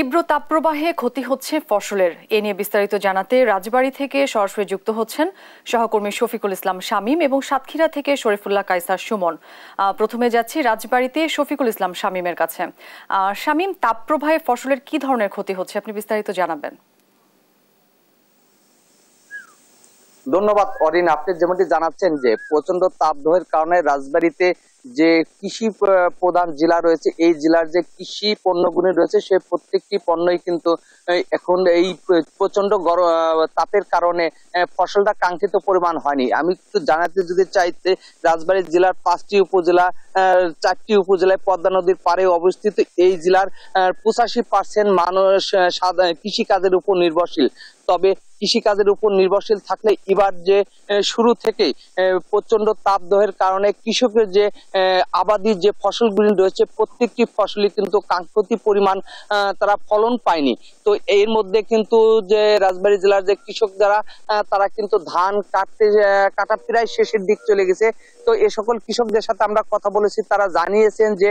তীব্র তাপপ্রবাহে ক্ষতি হচ্ছে ফসলের এ নিয়ে বিস্তারিত জানাতে রাজবাড়ী থেকে সরাসরি যুক্ত হচ্ছেন সহকর্মী শফিকুল ইসলাম শামীম এবং সাতক্ষীরা থেকে শরীফুল্লাহ কাইসার সুমন প্রথমে যাচ্ছি রাজবাড়িতে শফিকুল ইসলাম শামীমের কাছে শামীম তাপপ্রবাহে ফসলের কি ধরনের ক্ষতি হচ্ছে আপনি বিস্তারিত জানাবেন ধন্যবাদ অরিন আপনি যেমনটি জানাচ্ছেন যে প্রচন্ড তাপদহের কারণে রাজবাড়িতে যে কৃষি প্রধান জেলা রয়েছে এই জেলার যে কৃষি পণ্যগুলি রয়েছে সে প্রত্যেকটি পণ্যই কিন্তু এখন এই প্রচন্ড গরম তাপের কারণে ফসলটা কাঙ্ক্ষিত পরিমাণ হয়নি আমি একটু জানাতে যদি চাইতে রাজবাড়ি জেলার পাঁচটি উপজেলা চারটি উপজেলায় পদ্মা নদীর পারে অবস্থিত এই জেলার পঁচাশি পার্সেন্ট মানুষ কৃষিকাজের উপর নির্ভরশীল তবে কৃষিকাজের উপর নির্ভরশীল থাকলে এবার যে শুরু থেকেই প্রচণ্ড তাপদহের কারণে কৃষকের যে আবাদির যে ফসলগুলি রয়েছে প্রত্যেকটি ফসলই কিন্তু কাঙ্ক্ষতি পরিমাণ তারা ফলন পায়নি তো এর মধ্যে কিন্তু যে রাজবাড়ী জেলার যে কৃষক যারা তারা কিন্তু ধান কাটতে কাটা প্রায় শেষের দিক চলে গেছে তো এ সকল কৃষকদের সাথে আমরা কথা বলেছি তারা জানিয়েছেন যে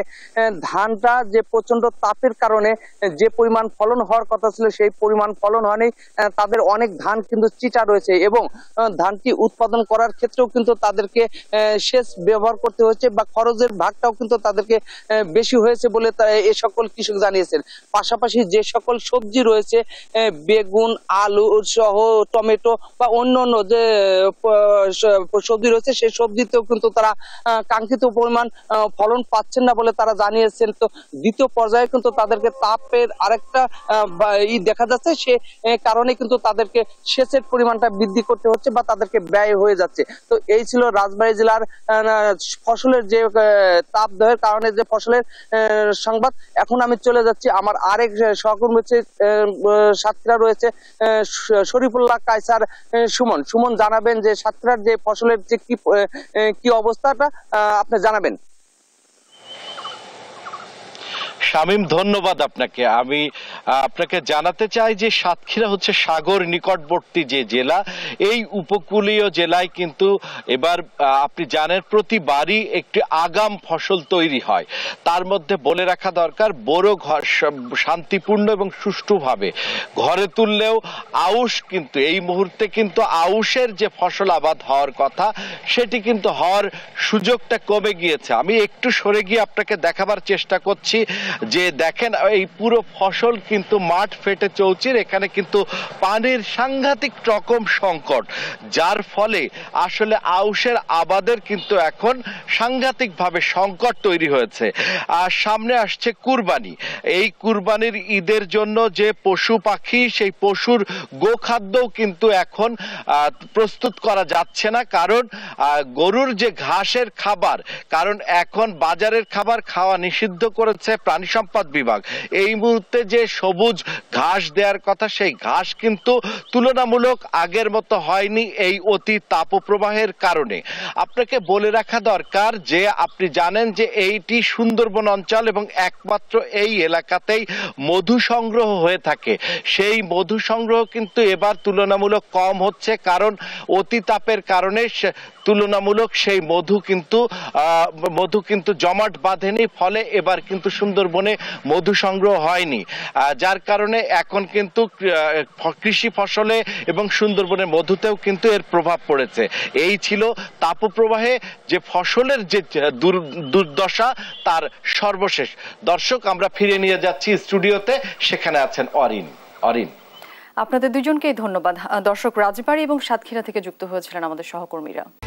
ধানটা যে প্রচন্ড তাপের কারণে যে পরিমাণ ফলন হওয়ার কথা ছিল সেই পরিমাণ ফলন হয়নি তাদের অনেক ধান কিন্তু চিটা রয়েছে এবং ধানটি উৎপাদন করার ক্ষেত্রেও কিন্তু তাদেরকে সেচ ব্যবহার করতে হয়েছে বা খরচের ভাগটাও কিন্তু তাদেরকে বেশি হয়েছে বলে এ সকল কৃষক জানিয়েছেন পাশাপাশি যে সকল সবজি রয়েছে বেগুন আলু সহ টমেটো বা অন্য অন্য যে সবজি রয়েছে সেই সবজিতেও কিন্তু তারা কাঙ্ক্ষিত পরিমাণ ফলন পাচ্ছেন না বলে তারা জানিয়েছেন তো দ্বিতীয় পর্যায়ে কিন্তু তাদেরকে তাপের আরেকটা ই দেখা যাচ্ছে সে কারণে কিন্তু তাদেরকে সেচের পরিমাণটা বৃদ্ধি করতে হচ্ছে বা তাদেরকে ব্যয় হয়ে যাচ্ছে তো এই ছিল রাজবাড়ী জেলার ফসলের যে তাপদাহের কারণে যে ফসলের সংবাদ এখন আমি চলে যাচ্ছি আমার আরেক সহকর্মী হচ্ছে সাতক্ষীরা রয়েছে শরীফুল্লাহ কায়সার সুমন সুমন জানাবেন যে সাতক্ষীরার যে ফসলের যে কি কি অবস্থাটা আপনি জানাবেন শামীম ধন্যবাদ আপনাকে আমি আপনাকে জানাতে চাই যে সাতক্ষীরা হচ্ছে সাগর নিকটবর্তী যে জেলা এই উপকূলীয় জেলায় কিন্তু এবার আপনি জানেন প্রতিবারই একটি আগাম ফসল তৈরি হয় তার মধ্যে বলে রাখা দরকার বড় ঘর শান্তিপূর্ণ এবং সুষ্ঠুভাবে ঘরে তুললেও আউশ কিন্তু এই মুহূর্তে কিন্তু আউশের যে ফসল আবাদ হওয়ার কথা সেটি কিন্তু হওয়ার সুযোগটা কমে গিয়েছে আমি একটু সরে গিয়ে আপনাকে দেখাবার চেষ্টা করছি যে দেখেন এই পুরো ফসল কিন্তু মাঠ ফেটে চৌচির এখানে কিন্তু পানির সাংঘাতিক রকম সংকট যার ফলে আসলে আউশের আবাদের কিন্তু এখন সাংঘাতিকভাবে সংকট তৈরি হয়েছে আর সামনে আসছে কুরবানি এই কুরবানির ঈদের জন্য যে পশু পাখি সেই পশুর গোখাদ্যও কিন্তু এখন প্রস্তুত করা যাচ্ছে না কারণ গরুর যে ঘাসের খাবার কারণ এখন বাজারের খাবার খাওয়া নিষিদ্ধ করেছে প্রাণী সম্পদ বিভাগ এই মুহূর্তে যে সবুজ ঘাস দেওয়ার কথা সেই ঘাস কিন্তু তুলনামূলক আগের মতো হয়নি এই অতি তাপপ্রবাহের কারণে আপনাকে বলে রাখা দরকার যে আপনি জানেন যে এইটি সুন্দরবন অঞ্চল এবং একমাত্র এই এলাকাতেই মধু সংগ্রহ হয়ে থাকে সেই মধু সংগ্রহ কিন্তু এবার তুলনামূলক কম হচ্ছে কারণ অতি তাপের কারণে তুলনামূলক সেই মধু কিন্তু মধু কিন্তু জমাট বাঁধেনি ফলে এবার কিন্তু সুন্দর সুন্দরবনে মধু সংগ্রহ হয়নি যার কারণে এখন কিন্তু কৃষি ফসলে এবং সুন্দরবনের মধুতেও কিন্তু এর প্রভাব পড়েছে এই ছিল তাপপ্রবাহে যে ফসলের যে দুর্দশা তার সর্বশেষ দর্শক আমরা ফিরে নিয়ে যাচ্ছি স্টুডিওতে সেখানে আছেন অরিন অরিন আপনাদের দুজনকেই ধন্যবাদ দর্শক রাজবাড়ি এবং সাতক্ষীরা থেকে যুক্ত হয়েছিলেন আমাদের সহকর্মীরা